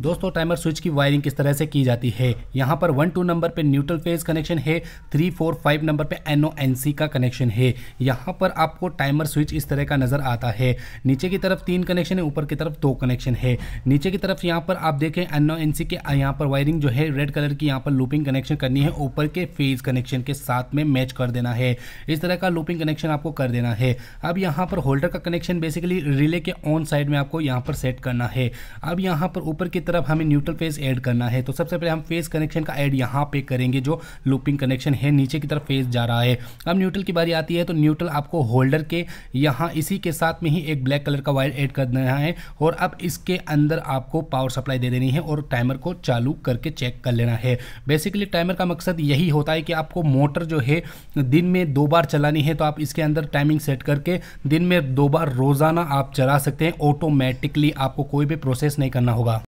दोस्तों timer switch की wiring किस तरह से की जाती है यहाँ पर वन टू नंबर पे न्यूट्रल फेज कनेक्शन है थ्री फोर फाइव नंबर पे एन ओ एन सी का कनेक्शन है यहाँ पर आपको टाइमर स्विच इस तरह का नज़र आता है नीचे की तरफ तीन कनेक्शन है ऊपर की तरफ दो कनेक्शन है नीचे की तरफ यहाँ पर आप देखें एन ओ एन सी के यहाँ पर वायरिंग जो है रेड कलर की यहाँ पर लूपिंग कनेक्शन करनी है ऊपर के फेज कनेक्शन के साथ में मैच कर देना है इस तरह का लूपिंग कनेक्शन आपको कर देना है अब यहाँ पर होल्डर का कनेक्शन बेसिकली रिले के ऑन साइड में आपको यहाँ पर सेट करना है अब यहाँ पर ऊपर की तरफ हमें न्यूट्रल फेस ऐड करना है तो सबसे पहले हम फेस कनेक्शन का ऐड यहाँ पे करेंगे जो लूपिंग कनेक्शन है नीचे की तरफ फेस जा रहा है अब न्यूट्रल की बारी आती है तो न्यूट्रल आपको होल्डर के यहाँ इसी के साथ में ही एक ब्लैक कलर का वायर ऐड कर देना है और अब इसके अंदर आपको पावर सप्लाई दे देनी है और टाइमर को चालू करके चेक कर लेना है बेसिकली टाइमर का मकसद यही होता है कि आपको मोटर जो है दिन में दो बार चलानी है तो आप इसके अंदर टाइमिंग सेट करके दिन में दो बार रोज़ाना आप चला सकते हैं ऑटोमेटिकली आपको कोई भी प्रोसेस नहीं करना होगा